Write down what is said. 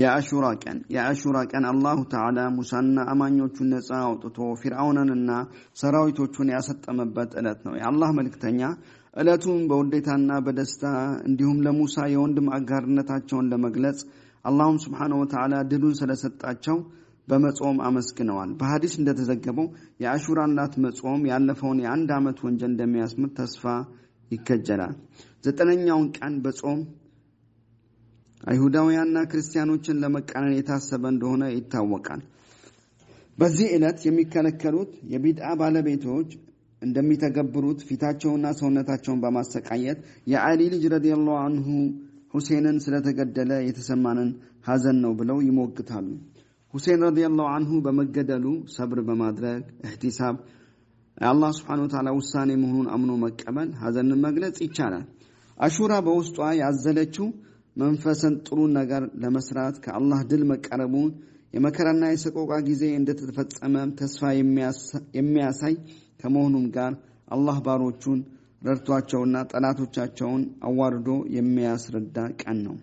የአሹራ ቀን የአሹራ ቀን አላሁ ተዓላ ሙሳና አማኞቹን ነፃ አውጥቶ ፊርዓውንንና ሰራዊቶቹን ያሰጠመበት ዕለት ነው። የአላህ መልክተኛ ዕለቱን በውዴታና በደስታ እንዲሁም ለሙሳ የወንድም አጋርነታቸውን ለመግለጽ አላሁም ስብሓነሁ ወተዓላ ድሉን ስለሰጣቸው በመጾም አመስግነዋል። በሐዲስ እንደተዘገበው የአሹራ ናት መጾም ያለፈውን የአንድ ዓመት ወንጀል እንደሚያስምር ተስፋ ይከጀላል። ዘጠነኛውን ቀን በጾም አይሁዳውያንና ክርስቲያኖችን ለመቃነን የታሰበ እንደሆነ ይታወቃል። በዚህ ዕለት የሚከለከሉት የቢድአ ባለቤቶች እንደሚተገብሩት ፊታቸውና ሰውነታቸውን በማሰቃየት የአሊ ልጅ ረዲየላሁ አንሁ ሁሴንን ስለተገደለ የተሰማንን ሐዘን ነው ብለው ይሞግታሉ። ሁሴን ረዲየላሁ አንሁ በመገደሉ ሰብር በማድረግ እህቲሳብ የአላህ ስብሓነሁ ወተዓላ ውሳኔ መሆኑን አምኖ መቀበል ሐዘንን መግለጽ ይቻላል። አሹራ በውስጧ ያዘለችው መንፈስን ጥሩ ነገር ለመስራት ከአላህ ድል መቀረቡ የመከራና የሰቆቃ ጊዜ እንደተፈጸመ ተስፋ የሚያሳይ ከመሆኑም ጋር አላህ ባሮቹን ረድቷቸውና ጠላቶቻቸውን አዋርዶ የሚያስረዳ ቀን ነው።